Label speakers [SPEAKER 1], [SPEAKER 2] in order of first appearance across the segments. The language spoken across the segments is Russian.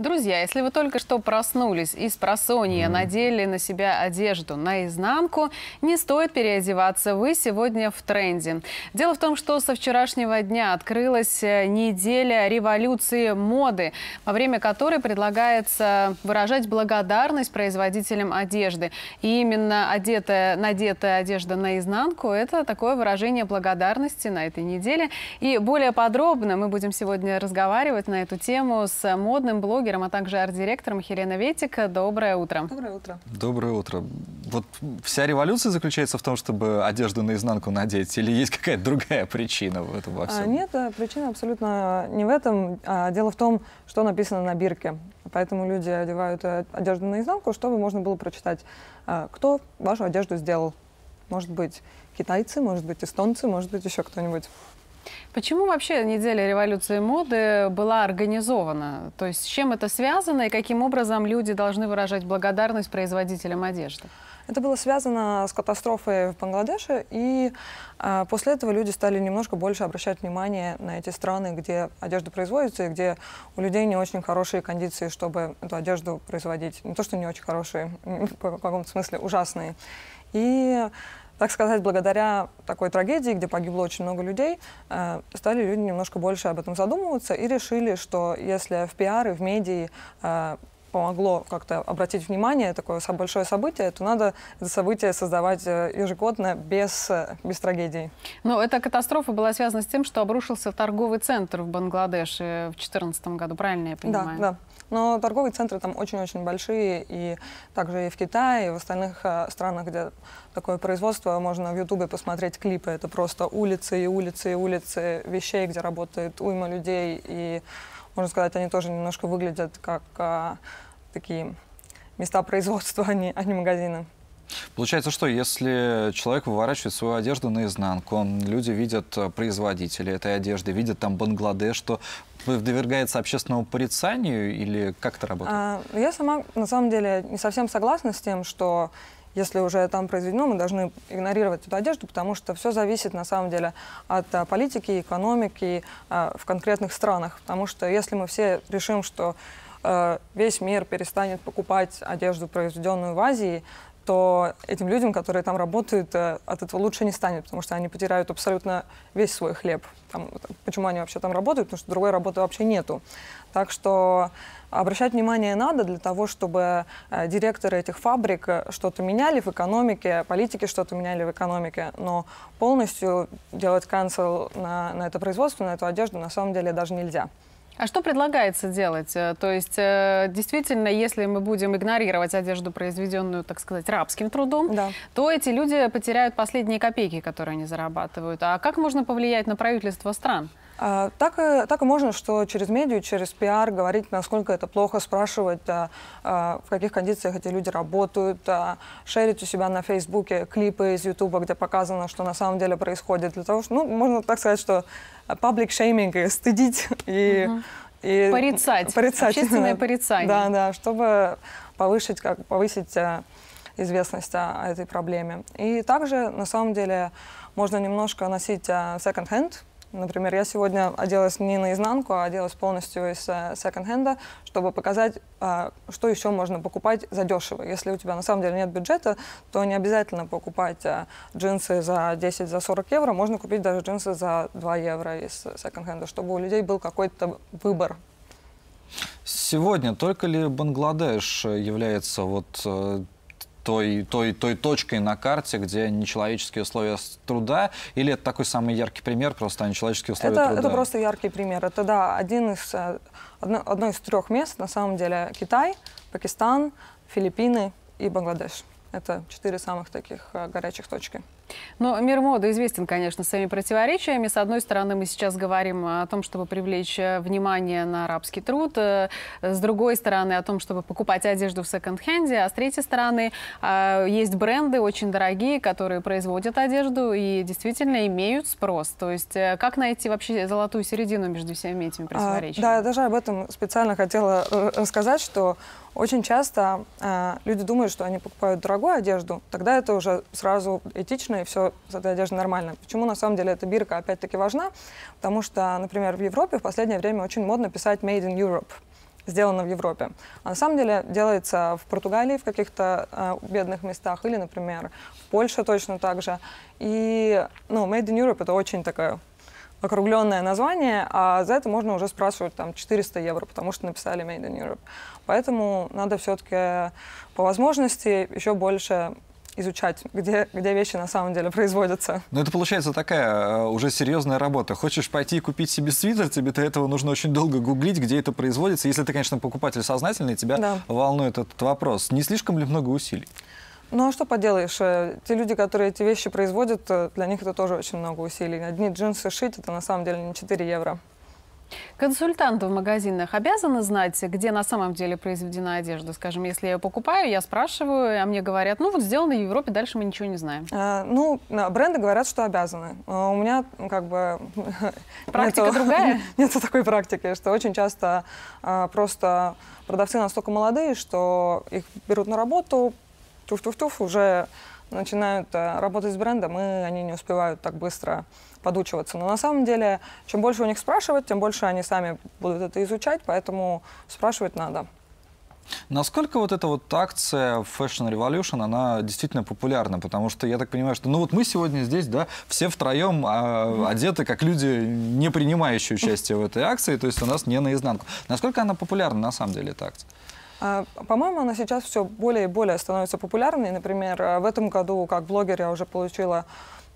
[SPEAKER 1] Друзья, если вы только что проснулись и с просонья mm. надели на себя одежду наизнанку, не стоит переодеваться, вы сегодня в тренде. Дело в том, что со вчерашнего дня открылась э, неделя революции моды, во время которой предлагается выражать благодарность производителям одежды. И именно одетая, надетая одежда наизнанку – это такое выражение благодарности на этой неделе. И более подробно мы будем сегодня разговаривать на эту тему с модным блогером блогером, а также арт-директором Хелена Ветик. Доброе утро. Доброе утро.
[SPEAKER 2] Доброе утро. Вот вся революция заключается в том, чтобы одежду наизнанку надеть, или есть какая-то другая причина в этом во всем? А,
[SPEAKER 3] нет, э, причина абсолютно не в этом. А, дело в том, что написано на бирке. Поэтому люди одевают э, одежду наизнанку, чтобы можно было прочитать, э, кто вашу одежду сделал. Может быть, китайцы, может быть, эстонцы, может быть, еще кто-нибудь.
[SPEAKER 1] Почему вообще неделя революции моды была организована? То есть с чем это связано и каким образом люди должны выражать благодарность производителям одежды? Это было
[SPEAKER 3] связано с катастрофой в Бангладеше,
[SPEAKER 1] и э, после этого люди стали немножко
[SPEAKER 3] больше обращать внимание на эти страны, где одежда производится, и где у людей не очень хорошие кондиции, чтобы эту одежду производить. Не то, что не очень хорошие, в каком-то смысле ужасные. И так сказать, благодаря такой трагедии, где погибло очень много людей, э, стали люди немножко больше об этом задумываться и решили, что если в пиар и в медии э, помогло как-то обратить внимание, такое большое событие, то надо это событие
[SPEAKER 1] создавать э, ежегодно без, без трагедий. Но ну, эта катастрофа была связана с тем, что обрушился торговый центр в Бангладеше в 2014 году, правильно я понимаю? Да, да. Но торговые центры там очень-очень большие, и также и в Китае, и в остальных э,
[SPEAKER 3] странах, где такое производство, можно в Ютубе посмотреть клипы. Это просто улицы и улицы и улицы вещей, где работает уйма людей, и, можно сказать, они тоже немножко выглядят как а, такие места производства, а не, а не магазины.
[SPEAKER 2] Получается, что если человек выворачивает свою одежду наизнанку, люди видят э, производителя этой одежды, видят там Бангладеш, что подвергается общественному порицанию или как это работает?
[SPEAKER 3] А, я сама, на самом деле, не совсем согласна с тем, что если уже там произведено, мы должны игнорировать эту одежду, потому что все зависит на самом деле от а, политики, экономики а, в конкретных странах. Потому что если мы все решим, что э, весь мир перестанет покупать одежду, произведенную в Азии, что этим людям, которые там работают, э, от этого лучше не станет, потому что они потеряют абсолютно весь свой хлеб. Там, почему они вообще там работают? Потому что другой работы вообще нету. Так что обращать внимание надо для того, чтобы э, директоры этих фабрик э, что-то меняли в экономике, политики что-то меняли в экономике, но полностью делать канцел на, на это производство, на эту одежду на самом деле даже нельзя.
[SPEAKER 1] А что предлагается делать? Э, то есть, э, действительно, если мы будем игнорировать одежду, произведенную, так сказать, рабским трудом, да. то эти люди потеряют последние копейки, которые они зарабатывают. А как можно повлиять на правительство стран?
[SPEAKER 3] А, так, и, э, так и можно, что через медиа, через пиар говорить, насколько это плохо, спрашивать, а, а, в каких кондициях эти люди работают, а, шерить у себя на Фейсбуке клипы из Ютуба, где показано, что на самом деле происходит. Для того, что, ну, можно так сказать, что паблик шейминг, и стыдить и... Угу. И порицать. порицать. Общественное порицание. Да, да, чтобы повысить, как, повысить э, известность о, этой проблеме. И также, на самом деле, можно немножко носить секонд-хенд э, Например, я сегодня оделась не наизнанку, а оделась полностью из э, секонд-хенда, чтобы показать, а, что еще можно покупать за дешево. Если у тебя на самом деле нет бюджета, то не обязательно покупать э, джинсы за 10, за 40 евро. Можно купить даже джинсы за 2 евро из э, секонд-хенда, чтобы у людей был какой-то выбор.
[SPEAKER 2] Сегодня только ли Бангладеш является вот той, той, той точкой на карте, где нечеловеческие условия труда? Или это такой самый яркий пример, просто нечеловеческие условия это, труда? Это просто
[SPEAKER 3] яркий пример. Это, да, один из, э, одно, одно из трех мест, на самом деле, Китай, Пакистан, Филиппины и Бангладеш. Это четыре самых таких э, горячих точки.
[SPEAKER 1] Но ну, мир моды известен, конечно, своими противоречиями. С одной стороны, мы сейчас говорим о том, чтобы привлечь э, внимание на арабский труд, э, с другой стороны, о том, чтобы покупать одежду в секонд-хенде, а с третьей стороны, э, есть бренды очень дорогие, которые производят одежду и действительно имеют спрос. То есть как найти вообще золотую середину между всеми этими а, противоречиями? А,
[SPEAKER 3] да, я даже об этом специально хотела рассказать, что очень часто э, люди думают, что они покупают дорогую одежду, тогда это уже сразу этично и все с этой одеждой нормально. Почему на самом деле эта бирка опять-таки важна? Потому что, например, в Европе в последнее время очень модно писать «Made in Europe», сделано в Европе. А на самом деле делается в Португалии в каких-то э, бедных местах или, например, в Польше точно так же. И ну, Made in Europe это очень такое округленное название, а за это можно уже спрашивать там 400 евро, потому что написали Made in Europe. Поэтому надо все-таки по возможности еще больше изучать, где, где вещи на самом деле производятся.
[SPEAKER 2] Но ну, это получается такая э, уже серьезная работа. Хочешь пойти и купить себе свитер, тебе для этого нужно очень долго гуглить, где это производится. Если ты, конечно, покупатель сознательный, тебя да. волнует этот вопрос. Не слишком ли много усилий?
[SPEAKER 3] Ну а что поделаешь, э, те люди, которые эти вещи производят, э, для них это тоже очень много усилий. Одни джинсы шить, это на самом деле не 4 евро.
[SPEAKER 1] Консультанты в магазинах обязаны знать, где на самом деле произведена одежда? Скажем, если я ее покупаю, я спрашиваю, а мне говорят, ну вот сделано в Европе, дальше мы ничего не знаем. А, ну,
[SPEAKER 3] бренды говорят, что обязаны. А у меня как бы...
[SPEAKER 1] Практика нету, другая?
[SPEAKER 3] Нету такой практики, что очень часто а, просто продавцы настолько молодые, что их берут на работу, туф-туф-туф, уже начинают э, работать с брендом, и они не успевают так быстро подучиваться. Но на самом деле, чем больше у них спрашивать, тем больше они сами будут это изучать, поэтому спрашивать надо.
[SPEAKER 2] Насколько вот эта вот акция Fashion Revolution, она действительно популярна? Потому что я так понимаю, что ну вот мы сегодня здесь, да, все втроем э, а, одеты как люди, не принимающие участие в этой акции, то есть у нас не наизнанку. Насколько она популярна на самом деле, эта акция?
[SPEAKER 3] А, по-моему, она сейчас все более и более становится популярной. Например, э, в этом году как блогер я уже получила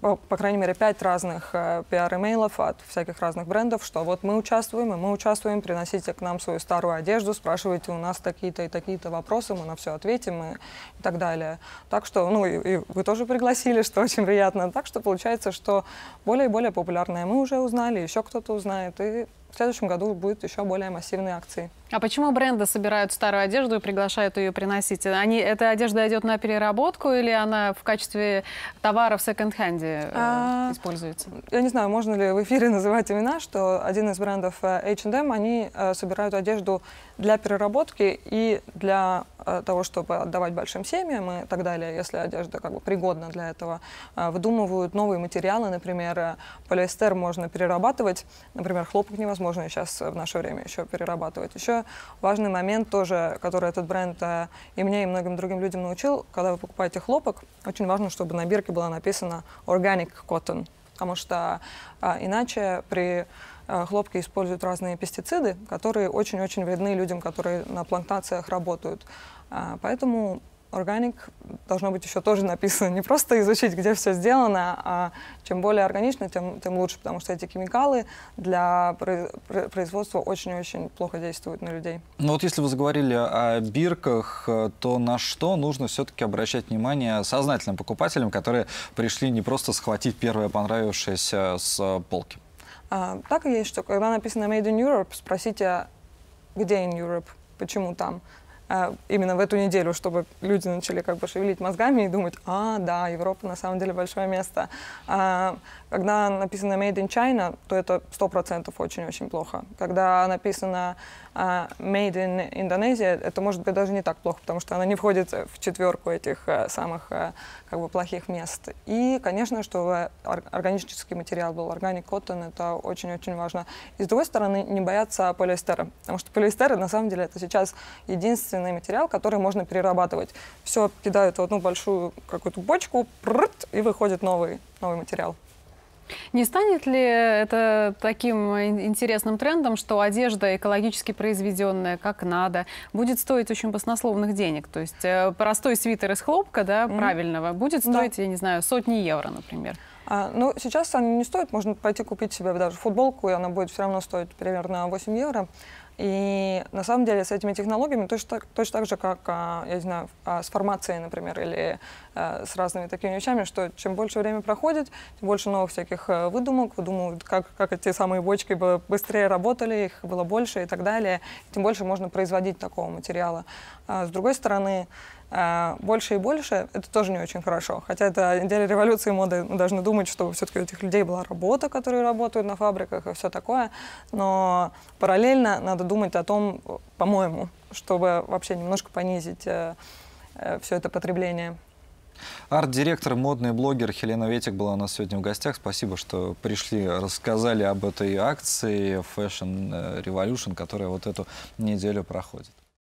[SPEAKER 3] по, крайней мере, пять разных э, пиар-имейлов от всяких разных брендов, что вот мы участвуем, и мы участвуем, приносите к нам свою старую одежду, спрашивайте у нас такие-то и такие-то вопросы, мы на все ответим и, и так далее. Так что, ну, и, и вы тоже пригласили, что очень приятно. Так что получается, что более и более популярная. мы уже узнали, еще кто-то узнает, и следующем году будет еще более массивные акции.
[SPEAKER 1] А почему бренды собирают старую одежду и приглашают ее приносить? Они, эта одежда идет на переработку или она в качестве товара в секонд-хенде э, а... используется? Я не знаю, можно ли в
[SPEAKER 3] эфире называть имена, что один из брендов э, H&M, они э, собирают одежду для переработки и для того, чтобы отдавать большим семьям и так далее, если одежда как бы пригодна для этого. Выдумывают новые материалы, например, полиэстер можно перерабатывать, например, хлопок невозможно можно сейчас в наше время еще перерабатывать. Еще важный момент тоже, который этот бренд э, и мне, и многим другим людям научил, когда вы покупаете хлопок, очень важно, чтобы на бирке было написано «organic cotton», потому что а, иначе при э, хлопки используют разные пестициды, которые очень-очень вредны людям, которые на плантациях работают. А, поэтому Органик должно быть еще тоже написано. Не просто изучить, где все сделано, а чем более органично, тем, тем лучше, потому что эти химикалы для производства очень-очень плохо действуют на людей.
[SPEAKER 2] Ну вот если вы заговорили о бирках, э, то на что нужно все-таки обращать внимание сознательным покупателям, которые пришли не просто схватить первое понравившееся с полки?
[SPEAKER 3] А, так и есть, что когда написано «Made in Europe», спросите, где in Europe, почему там. А, именно в эту неделю, чтобы люди начали как бы шевелить мозгами и думать, а, да, Европа на самом деле большое место. А, когда написано Made in China, то это сто процентов очень-очень плохо. Когда написано а, Made in Indonesia, это может быть даже не так плохо, потому что она не входит в четверку этих самых как бы плохих мест. И, конечно, что органический материал был, органик коттон, это очень-очень важно. И с другой стороны, не бояться полиэстера, потому что полиэстеры на самом деле это сейчас единственное качественный материал, который можно перерабатывать. Все кидают в одну большую какую-то бочку, прррт, и выходит новый, новый материал.
[SPEAKER 1] Не станет ли это таким интересным трендом, что одежда экологически произведенная, как надо, будет стоить очень баснословных денег? То есть э, простой свитер из хлопка, да, правильного, будет стоить, да. я не знаю, сотни евро, например. А, ну, сейчас они не стоят, можно пойти купить себе
[SPEAKER 3] даже футболку, и она будет все равно стоить примерно 8 евро. И на самом деле с этими технологиями точно, точно так же, как, а, я не знаю, а, с формацией, например, или а, с разными такими вещами, что чем больше время проходит, тем больше новых всяких э, выдумок, выдумывают, как, как эти самые бочки бы быстрее работали, их было больше и так далее, тем больше можно производить такого материала. с другой стороны, э, больше и больше, это тоже не очень хорошо. Хотя это деле революции моды, мы должны думать, чтобы все-таки у этих людей была работа, которые работают на фабриках и все такое. Но параллельно надо думать о том, по-моему, чтобы вообще немножко понизить э, э, все это потребление.
[SPEAKER 2] Арт-директор, модный блогер Хелена Ветик была у нас сегодня в гостях. Спасибо, что пришли, рассказали об этой акции Fashion э, Revolution, которая вот эту неделю проходит.